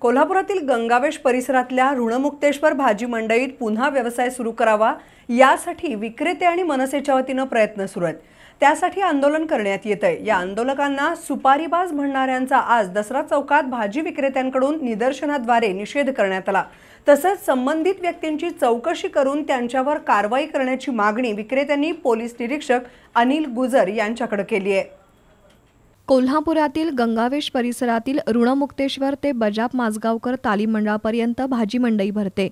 कोल्हापुरातील गंगावेश परिसरातल्या ऋणमुक्तेश्वर भाजी मंडईत पुन्हा व्यवसाय सुरू करावा यासाठी विक्रेते आणि मनसेच्या वतीनं प्रयत्न सुरू आहेत त्यासाठी आंदोलन करण्यात येत आहे या आंदोलकांना सुपारीबाज म्हणणाऱ्यांचा आज दसरा चौकात भाजी विक्रेत्यांकडून निदर्शनाद्वारे निषेध करण्यात आला तसंच संबंधित व्यक्तींची चौकशी करून त्यांच्यावर कारवाई करण्याची मागणी विक्रेत्यांनी पोलीस निरीक्षक अनिल गुजर यांच्याकडे केली आहे कोल्हापुरातील गंगावेश परिसरातील ऋणमुक्तेश्वर ते बजाप माजगावकर तालीम मंडळापर्यंत भाजी मंडई भरते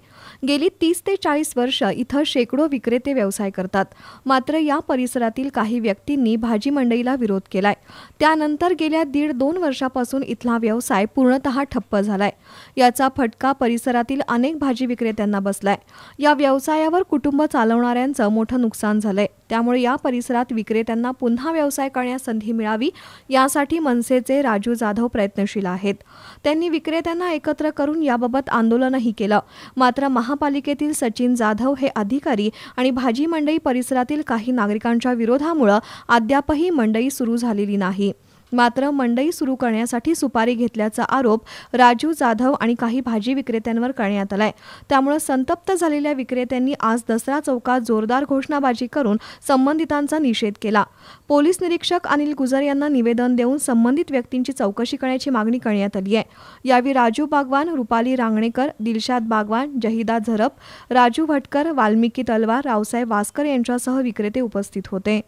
गेली तीस ते चाळीस वर्ष इथं शेकडो विक्रेते व्यवसाय करतात मात्र या परिसरातील काही व्यक्तींनी भाजी मंडईला विरोध केलाय त्यानंतर गेल्या दीड दोन वर्षापासून इथला व्यवसाय पूर्णतः ठप्प झालाय याचा फटका परिसरातील अनेक भाजी विक्रेत्यांना बसलाय या व्यवसायावर कुटुंब चालवणाऱ्यांचं मोठं नुकसान झालंय त्यामुळे या परिसरात विक्रेत्यांना पुन्हा व्यवसाय करण्यास संधी मिळावी साठी मनसेचे राजू जाधव प्रयत्नशील आहेत त्यांनी विक्रेत्यांना एकत्र करून याबाबत आंदोलनही केलं मात्र महापालिकेतील सचिन जाधव हे अधिकारी आणि भाजी मंडई परिसरातील काही नागरिकांच्या विरोधामुळे अद्यापही मंडई सुरू झालेली नाही मात्र मंडई सुरू करण्यासाठी सुपारी घेतल्याचा आरोप राजू जाधव आणि काही भाजी विक्रेत्यांवर करण्यात आलाय त्यामुळे संतप्त झालेल्या विक्रेत्यांनी आज दसरा चौकात जोरदार घोषणाबाजी करून संबंधितांचा निषेध केला पोलीस निरीक्षक अनिल गुजर यांना निवेदन देऊन संबंधित व्यक्तींची चौकशी करण्याची मागणी करण्यात आली आहे यावेळी राजू बागवान रुपाली रांगणेकर दिलशाद बागवान जहिदा झरप राजू भटकर वाल्मिकी तलवार रावसाहेब वास्कर यांच्यासह विक्रेते उपस्थित होते